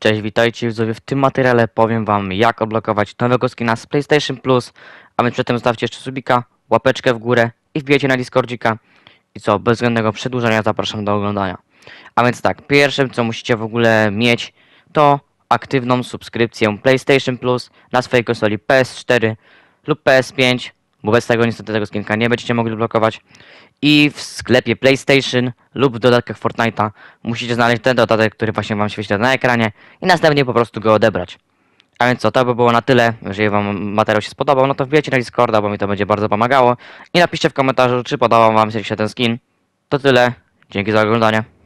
Cześć, witajcie widzowie. W tym materiale powiem wam jak odblokować nowego skina z PlayStation Plus, a więc przedtem zostawcie jeszcze subika, łapeczkę w górę i wbijajcie na Discordzika. I co, bez względnego przedłużania zapraszam do oglądania. A więc tak, pierwszym co musicie w ogóle mieć to aktywną subskrypcję PlayStation Plus na swojej konsoli PS4 lub PS5 Wobec tego niestety tego skinka nie będziecie mogli blokować. I w sklepie PlayStation lub w dodatkach Fortnite'a musicie znaleźć ten dodatek, który właśnie Wam świeci na ekranie i następnie po prostu go odebrać. A więc co, to by było na tyle. Jeżeli Wam materiał się spodobał, no to wbijajcie na Discorda, bo mi to będzie bardzo pomagało. I napiszcie w komentarzu, czy podobał Wam się ten skin. To tyle. Dzięki za oglądanie.